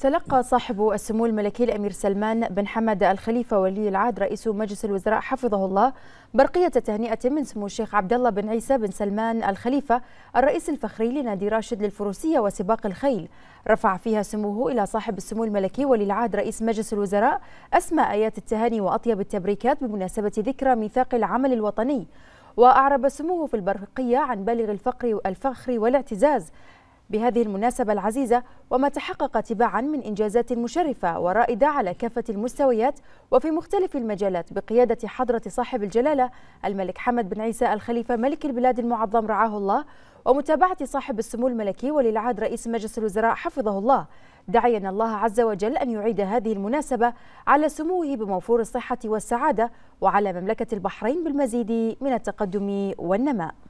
تلقى صاحب السمو الملكي الامير سلمان بن حمد الخليفه ولي العهد رئيس مجلس الوزراء حفظه الله برقيه تهنئه من سمو الشيخ عبد الله بن عيسى بن سلمان الخليفه الرئيس الفخري لنادي راشد للفروسيه وسباق الخيل رفع فيها سموه الى صاحب السمو الملكي ولي العهد رئيس مجلس الوزراء اسمى ايات التهاني واطيب التبريكات بمناسبه ذكرى ميثاق العمل الوطني وأعرب سموه في البرقية عن بالغ الفقر الفخر والاعتزاز بهذه المناسبة العزيزة وما تحقق تباعا من إنجازات مشرفة ورائدة على كافة المستويات وفي مختلف المجالات بقيادة حضرة صاحب الجلالة الملك حمد بن عيسى الخليفة ملك البلاد المعظم رعاه الله ومتابعة صاحب السمو الملكي ولي العهد رئيس مجلس الوزراء حفظه الله داعيا الله عز وجل أن يعيد هذه المناسبة على سموه بموفور الصحة والسعادة وعلى مملكة البحرين بالمزيد من التقدم والنماء